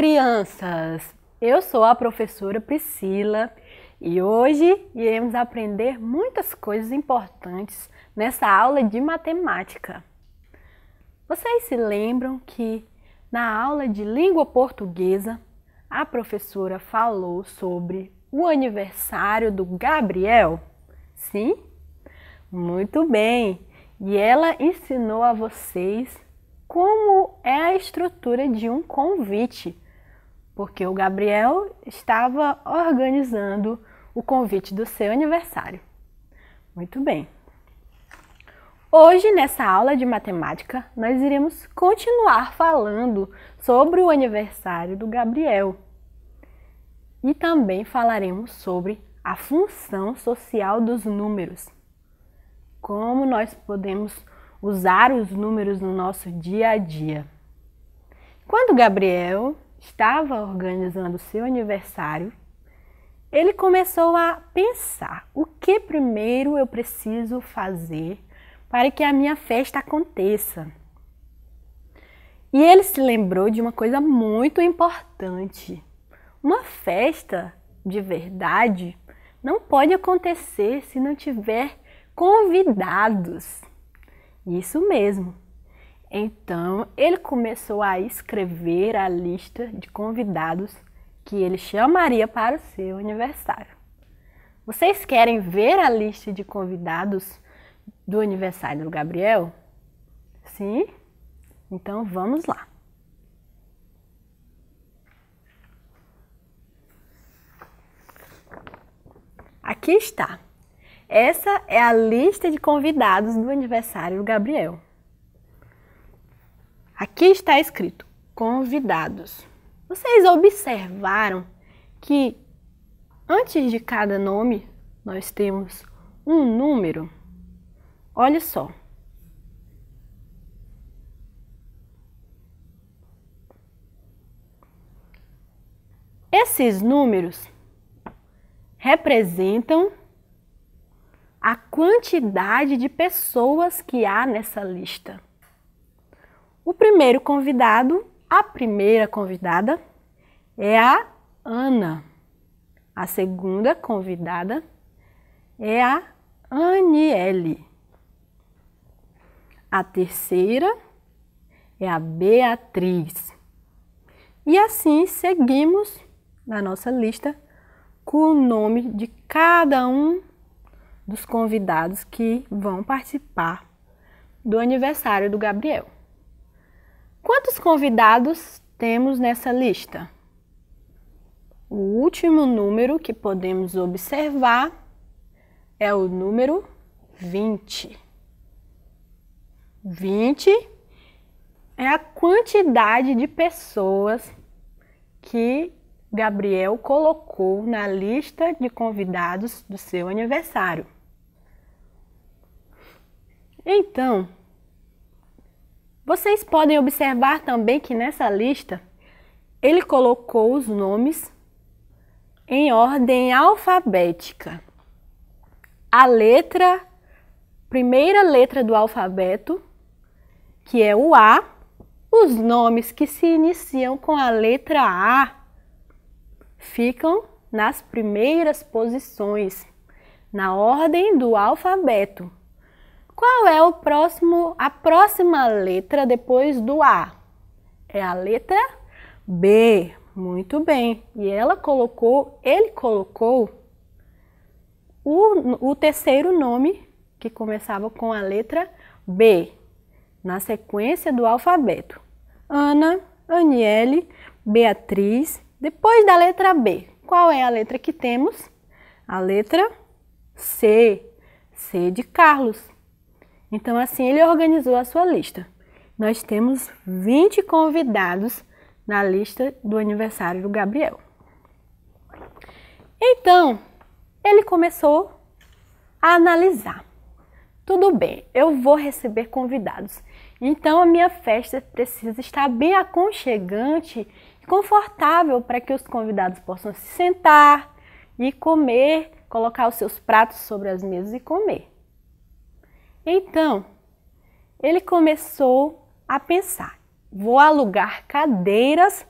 crianças! Eu sou a professora Priscila e hoje iremos aprender muitas coisas importantes nessa aula de matemática. Vocês se lembram que na aula de língua portuguesa a professora falou sobre o aniversário do Gabriel? Sim? Muito bem! E ela ensinou a vocês como é a estrutura de um convite porque o Gabriel estava organizando o convite do seu aniversário. Muito bem. Hoje, nessa aula de matemática, nós iremos continuar falando sobre o aniversário do Gabriel. E também falaremos sobre a função social dos números. Como nós podemos usar os números no nosso dia a dia. Quando Gabriel estava organizando seu aniversário, ele começou a pensar: o que primeiro eu preciso fazer para que a minha festa aconteça? E ele se lembrou de uma coisa muito importante. Uma festa de verdade não pode acontecer se não tiver convidados. Isso mesmo. Então, ele começou a escrever a lista de convidados que ele chamaria para o seu aniversário. Vocês querem ver a lista de convidados do aniversário do Gabriel? Sim? Então vamos lá. Aqui está. Essa é a lista de convidados do aniversário do Gabriel. Aqui está escrito convidados. Vocês observaram que antes de cada nome nós temos um número? Olha só. Esses números representam a quantidade de pessoas que há nessa lista. O primeiro convidado, a primeira convidada é a Ana. A segunda convidada é a Aniele. A terceira é a Beatriz. E assim seguimos na nossa lista com o nome de cada um dos convidados que vão participar do aniversário do Gabriel. Quantos convidados temos nessa lista? O último número que podemos observar é o número 20. 20 é a quantidade de pessoas que Gabriel colocou na lista de convidados do seu aniversário. Então, vocês podem observar também que nessa lista ele colocou os nomes em ordem alfabética. A letra, primeira letra do alfabeto, que é o A, os nomes que se iniciam com a letra A ficam nas primeiras posições, na ordem do alfabeto. Qual é o próximo, a próxima letra depois do A? É a letra B. Muito bem. E ela colocou, ele colocou o, o terceiro nome que começava com a letra B na sequência do alfabeto. Ana, Aniele, Beatriz. Depois da letra B, qual é a letra que temos? A letra C. C de Carlos. Então, assim ele organizou a sua lista. Nós temos 20 convidados na lista do aniversário do Gabriel. Então, ele começou a analisar. Tudo bem, eu vou receber convidados. Então a minha festa precisa estar bem aconchegante e confortável para que os convidados possam se sentar e comer, colocar os seus pratos sobre as mesas e comer. Então, ele começou a pensar: vou alugar cadeiras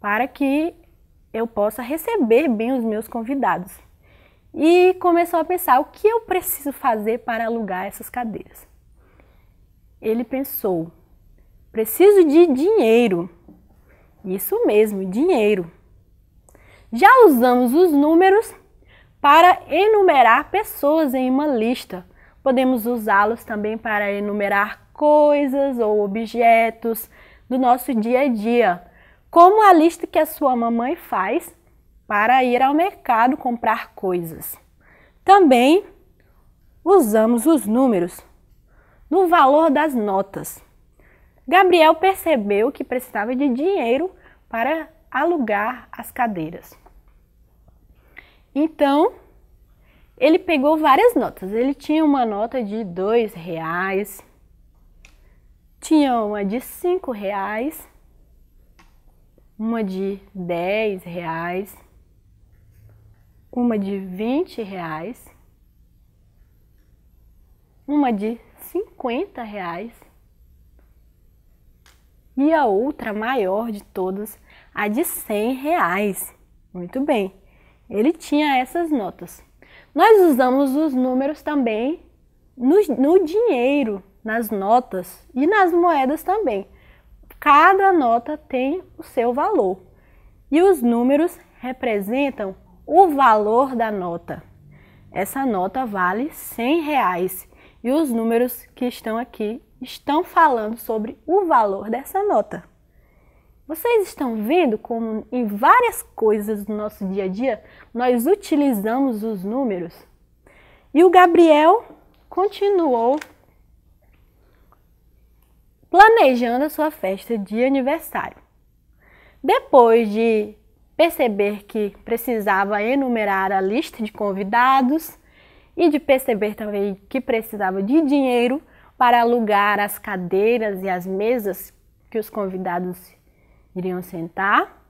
para que eu possa receber bem os meus convidados. E começou a pensar: o que eu preciso fazer para alugar essas cadeiras? Ele pensou: preciso de dinheiro. Isso mesmo, dinheiro. Já usamos os números para enumerar pessoas em uma lista Podemos usá-los também para enumerar coisas ou objetos do nosso dia a dia, como a lista que a sua mamãe faz para ir ao mercado comprar coisas. Também usamos os números no valor das notas. Gabriel percebeu que precisava de dinheiro para alugar as cadeiras. Então, ele pegou várias notas. Ele tinha uma nota de dois reais, tinha uma de cinco reais, uma de dez reais, uma de vinte reais, uma de cinquenta reais e a outra maior de todas, a de cem reais. Muito bem, ele tinha essas notas. Nós usamos os números também no, no dinheiro, nas notas e nas moedas também. Cada nota tem o seu valor e os números representam o valor da nota. Essa nota vale 100 reais e os números que estão aqui estão falando sobre o valor dessa nota. Vocês estão vendo como em várias coisas do nosso dia a dia nós utilizamos os números? E o Gabriel continuou planejando a sua festa de aniversário. Depois de perceber que precisava enumerar a lista de convidados e de perceber também que precisava de dinheiro para alugar as cadeiras e as mesas que os convidados iriam sentar,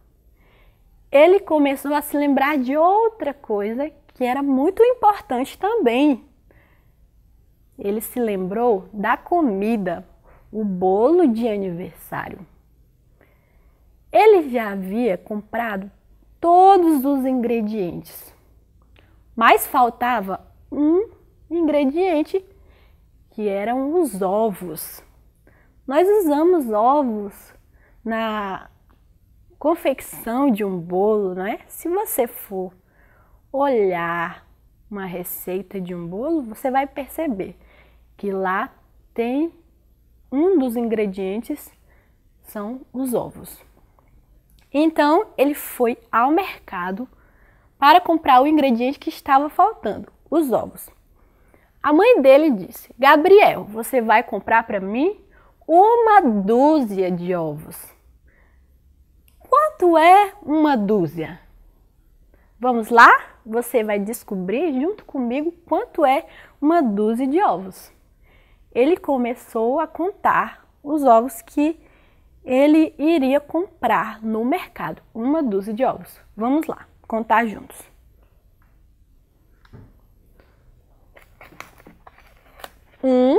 ele começou a se lembrar de outra coisa que era muito importante também. Ele se lembrou da comida, o bolo de aniversário. Ele já havia comprado todos os ingredientes, mas faltava um ingrediente que eram os ovos. Nós usamos ovos na confecção de um bolo, né? Se você for olhar uma receita de um bolo, você vai perceber que lá tem um dos ingredientes são os ovos. Então ele foi ao mercado para comprar o ingrediente que estava faltando, os ovos. A mãe dele disse: Gabriel, você vai comprar para mim uma dúzia de ovos. Quanto é uma dúzia? Vamos lá? Você vai descobrir junto comigo quanto é uma dúzia de ovos. Ele começou a contar os ovos que ele iria comprar no mercado. Uma dúzia de ovos. Vamos lá, contar juntos. Um,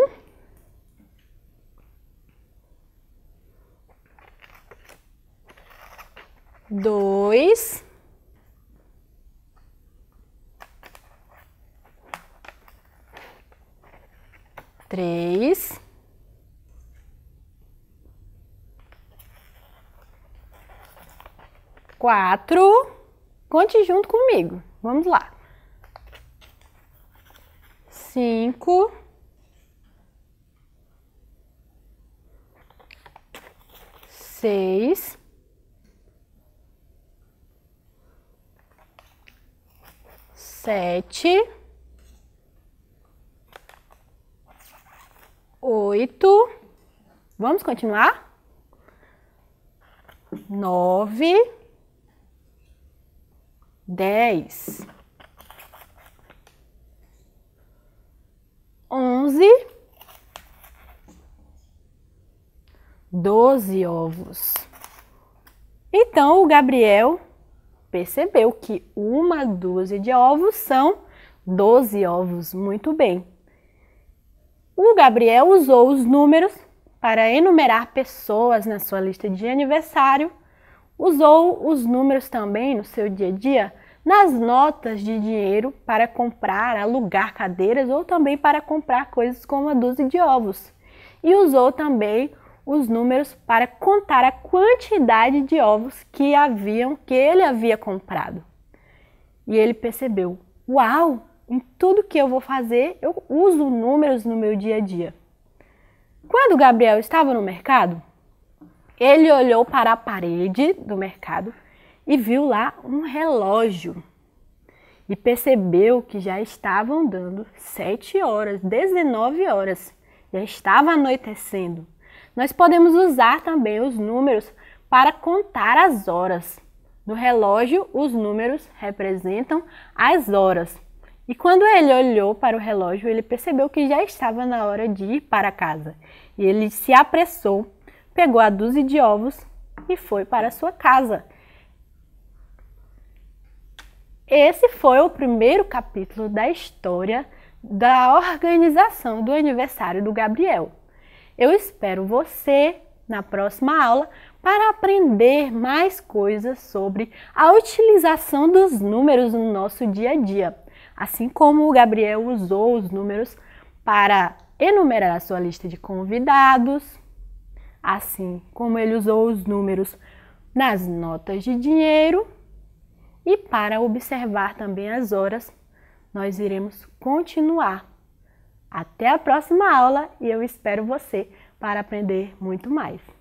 dois. Três. Quatro. Conte junto comigo. Vamos lá. Cinco. Seis. sete, oito, vamos continuar? Nove, dez, onze, doze ovos. Então, o Gabriel percebeu que uma dúzia de ovos são 12 ovos. Muito bem. O Gabriel usou os números para enumerar pessoas na sua lista de aniversário, usou os números também no seu dia a dia nas notas de dinheiro para comprar, alugar cadeiras ou também para comprar coisas como a dúzia de ovos. E usou também os números para contar a quantidade de ovos que haviam que ele havia comprado. E ele percebeu: "Uau, em tudo que eu vou fazer, eu uso números no meu dia a dia". Quando Gabriel estava no mercado, ele olhou para a parede do mercado e viu lá um relógio e percebeu que já estavam dando 7 horas, 19 horas, já estava anoitecendo. Nós podemos usar também os números para contar as horas. No relógio, os números representam as horas. E quando ele olhou para o relógio, ele percebeu que já estava na hora de ir para casa. E ele se apressou, pegou a dúzia de ovos e foi para sua casa. Esse foi o primeiro capítulo da história da organização do aniversário do Gabriel. Eu espero você na próxima aula para aprender mais coisas sobre a utilização dos números no nosso dia a dia. Assim como o Gabriel usou os números para enumerar a sua lista de convidados, assim como ele usou os números nas notas de dinheiro e para observar também as horas, nós iremos continuar até a próxima aula e eu espero você para aprender muito mais.